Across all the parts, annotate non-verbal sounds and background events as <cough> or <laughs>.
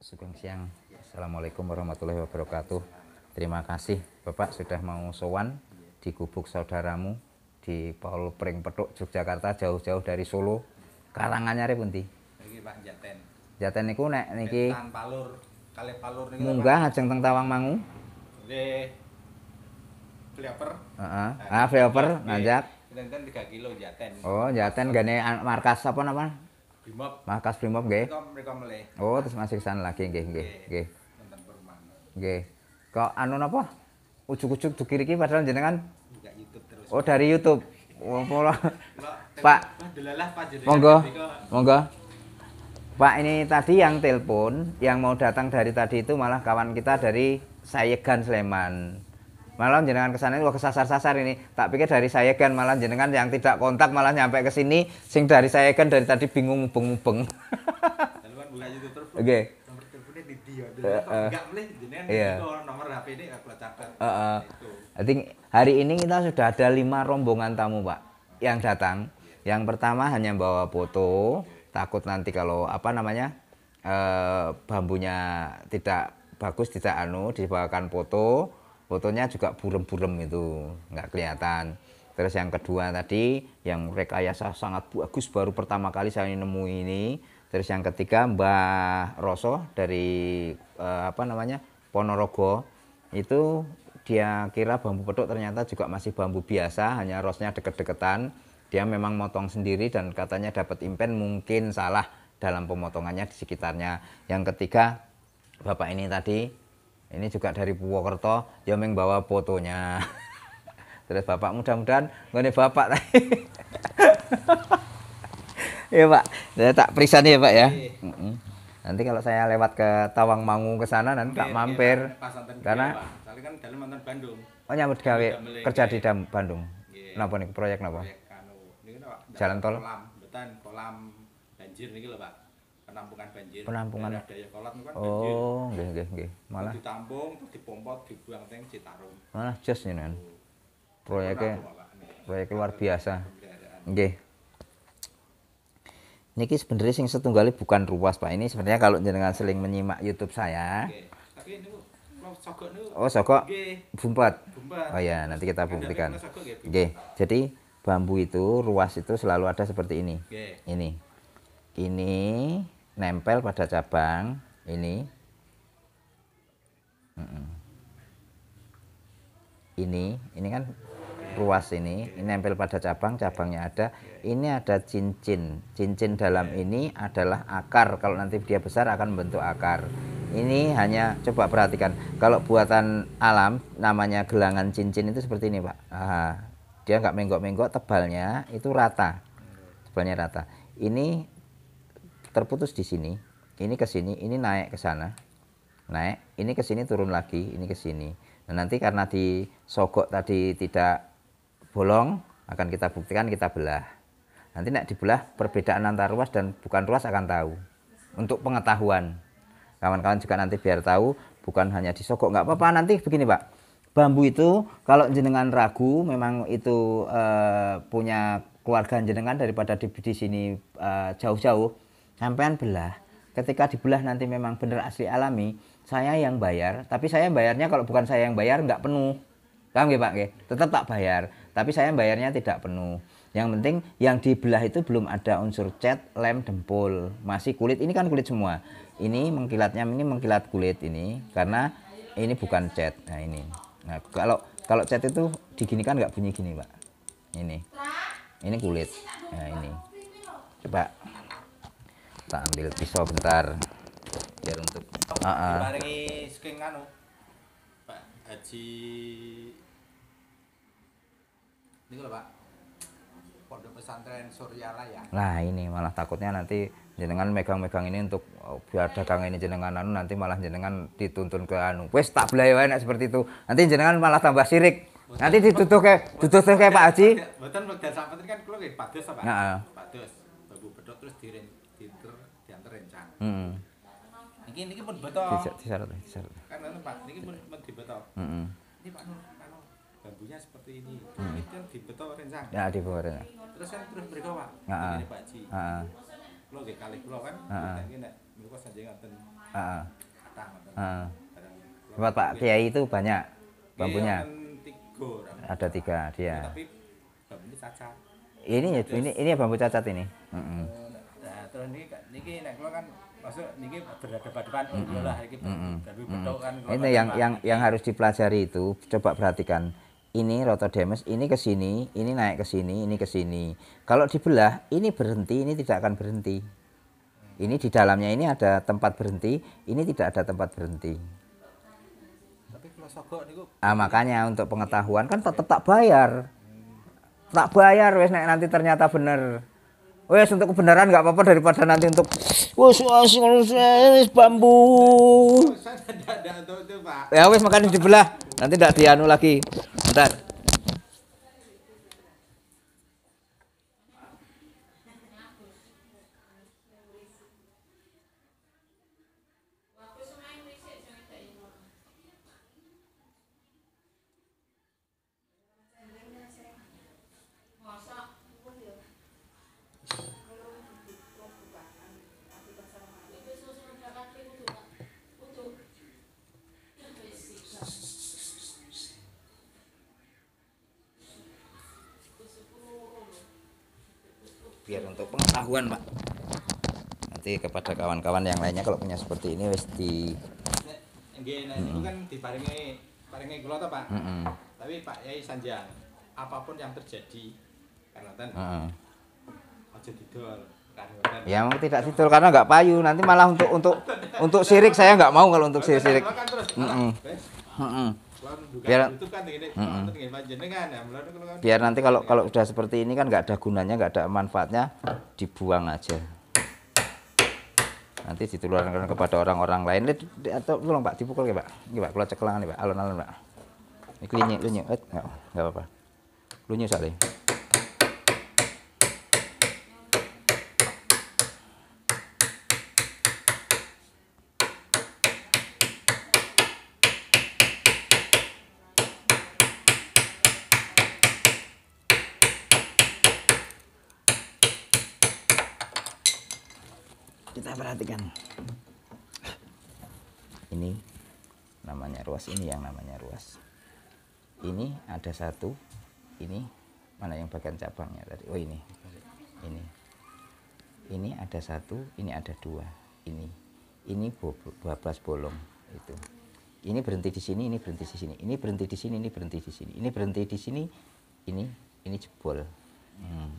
Sugeng siang. Assalamualaikum warahmatullahi wabarakatuh. Terima kasih Bapak sudah mau sowan di gubuk saudaramu di Paul Pring Petuk Yogyakarta jauh-jauh dari Solo. Karangannya re pundi? Niki Pak Jaten. Jaten niku nek niki Tan Palur, Kali Palur Munggah ajeng teng Tawang Mangu. Nggih. Flipper. Heeh. Ah, flipper nanjak. Jaten 3 kilo Jaten. Oh, Jaten gane markas apa namanya? Brimob. Markas Brimob nggih. Oh, terus masiksan lagi nggih nggih nggih. Wonten Purmana. Nggih. Kok anu napa? Ujuk-ujuk dukir iki padahal jenengan enggak YouTube terus. Oh, dari YouTube. Wong <laughs> pola. Pak. Monggo. Monggo. Pak ini tadi yang telepon yang mau datang dari tadi itu malah kawan kita dari Sayegan Sleman malah jenengan kesana itu oh, kesasar-sasar ini tak pikir dari saya kan malah jenengan yang tidak kontak malah nyampe ke sini sing dari saya kan dari tadi bingung mubeng mubeng oke Oke. Iya. Kan. Gitu. I think hari ini kita sudah ada lima rombongan tamu, Pak, yang datang. Yang pertama hanya bawa foto, takut nanti kalau apa namanya? eh bambunya tidak bagus, tidak anu, dibawakan foto fotonya juga burem-burem itu nggak kelihatan terus yang kedua tadi yang rekayasa sangat bagus baru pertama kali saya nemu ini terus yang ketiga Mbak Roso dari eh, apa namanya Ponorogo itu dia kira bambu petuk ternyata juga masih bambu biasa hanya rosnya deket-deketan dia memang motong sendiri dan katanya dapat impen mungkin salah dalam pemotongannya di sekitarnya yang ketiga bapak ini tadi ini juga dari Purwokerto ya meng bawa fotonya <laughs> terus bapak mudah-mudahan ngene bapak <laughs> ya pak saya tak nih ya pak ya iya. nanti kalau saya lewat ke Tawang Mangu ke sana nanti tak mampir karena kan dalam Bandung oh nyambut gawe kerja di Bandung iya. napa nih proyek napa kan, jalan tol kolam kolam banjir nih gitu pak penampungan banjir. Penampungan. Daerah Dayakolot kan oh, banjir. Oh, nggih nggih nggih. Malah ditampung terus dipompa dibuang teng Citarum. Malah jos nyenan. Proyeknya proyek luar biasa. Nggih. Niki sebenarnya sing setunggali bukan ruas Pak. Ini sebenarnya kalau jenengan seling menyimak YouTube saya. Tapi ini Oh, Sokok, bumpat. Oh ya, nanti kita buktikan. Oke, ya, Jadi bambu itu ruas itu selalu ada seperti ini. Ini. Ini nempel pada cabang ini ini ini kan ruas ini ini nempel pada cabang cabangnya ada ini ada cincin cincin dalam ini adalah akar kalau nanti dia besar akan membentuk akar ini hanya coba perhatikan kalau buatan alam namanya gelangan cincin itu seperti ini pak Aha, dia nggak menggok-menggok tebalnya itu rata tebalnya rata ini terputus di sini ini ke sini ini naik ke sana naik ini ke sini turun lagi ini ke sini nah nanti karena di sogok tadi tidak bolong akan kita buktikan kita belah nanti nak dibelah perbedaan antara ruas dan bukan ruas akan tahu untuk pengetahuan kawan-kawan juga nanti biar tahu bukan hanya di sogok nggak apa-apa nanti begini pak bambu itu kalau jenengan ragu memang itu uh, punya keluarga jenengan daripada di, di sini jauh eh, -jauh sampean belah ketika dibelah nanti memang bener asli alami saya yang bayar tapi saya bayarnya kalau bukan saya yang bayar nggak penuh paham ya pak tetap tak bayar tapi saya bayarnya tidak penuh yang penting yang dibelah itu belum ada unsur cat lem dempul masih kulit ini kan kulit semua ini mengkilatnya ini mengkilat kulit ini karena ini bukan cat nah ini nah kalau kalau cat itu digini kan nggak bunyi gini pak ini ini kulit nah ini coba kita ambil pisau bentar biar untuk uh -uh. nah ini malah takutnya nanti jenengan megang-megang ini untuk biar dagang ini jenengan anu nanti malah jenengan dituntun ke anu wes tak belai enak seperti itu nanti jenengan malah tambah sirik nanti ditutup ke tutup ke Pak Haji betul betul sampai kan padus apa nah, padus babu bedok terus Heeh. Iki pun beto. Kan anu, Pak, pun pun dibeto. Heeh. Ini anu, anu, bambunya seperti ini. Hmm. Kan dibeto rencang. Ya, dibeto rencang. Terus kan terus mereka Ini Pak Ji. Heeh. Kulo kali kulo kan. Heeh. Iki nek Tempat Kiai itu banyak bambunya. Iya, kan ada tiga dia. Iya, tapi bambunya cacat. Ini ya, ini ini bambu cacat ini. Heeh. Nah, terus ini niki nek kulo kan maksud oh, kan, ini yang yang yang harus dipelajari itu coba perhatikan ini rotodemus ini ke sini ini naik ke sini ini ke sini kalau dibelah ini berhenti ini tidak akan berhenti ini di dalamnya ini ada tempat berhenti ini tidak ada tempat berhenti ah makanya untuk pengetahuan kan tetap tak bayar tak bayar wes nanti ternyata bener wes untuk kebenaran nggak apa-apa daripada nanti untuk wes wes wes bambu ya wes makanya dibelah nanti tidak dianu lagi bentar biar untuk pengetahuan pak nanti kepada kawan-kawan yang lainnya kalau punya seperti ini wes di nah, itu kan Pak. Tapi Pak Yai Sanjang, apapun yang terjadi karena ten. -hmm. Aja didol. Kan, kan. Ya mau tidak tidur karena nggak payu nanti malah untuk untuk untuk sirik saya nggak mau kalau untuk sirik sirik. Mm -mm. Mm -mm biar kan kan, ya, kan. biar nanti kalau kalau sudah seperti ini kan nggak ada gunanya nggak ada manfaatnya dibuang aja nanti ditularkan kepada orang-orang lain Lid, atau tolong pak dipukul ya pak ini pak kalau cekelangan ya pak alon-alon pak ini lunyu lunyu eh, nggak apa-apa lunyu soalnya perhatikan ini namanya ruas ini yang namanya ruas ini ada satu ini mana yang bagian cabangnya tadi oh ini ini ini ada satu ini ada dua ini ini 12 bolong itu ini berhenti di sini ini berhenti di sini ini berhenti di sini ini berhenti di sini ini berhenti di sini ini ini jebol hmm.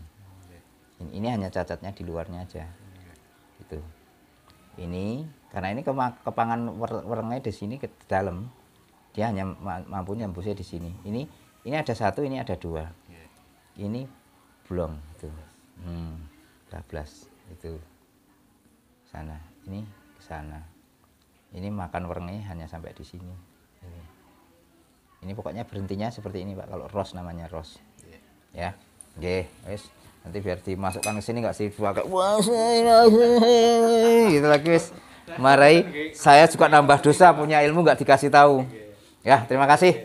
ini, ini hanya cacatnya di luarnya aja itu ini karena ini kepangan warnanya di sini ke dalam dia hanya mampu nyembusnya di sini ini ini ada satu ini ada dua iya. ini belum itu hmm, 12 itu sana ini ke sana ini makan werengnya hanya sampai di sini ini. ini pokoknya berhentinya seperti ini pak kalau ros namanya ros iya. ya oke okay nanti biar dimasukkan ke sini nggak sih agak gitu lagi wis marai saya suka nambah dosa punya ilmu nggak dikasih tahu ya terima kasih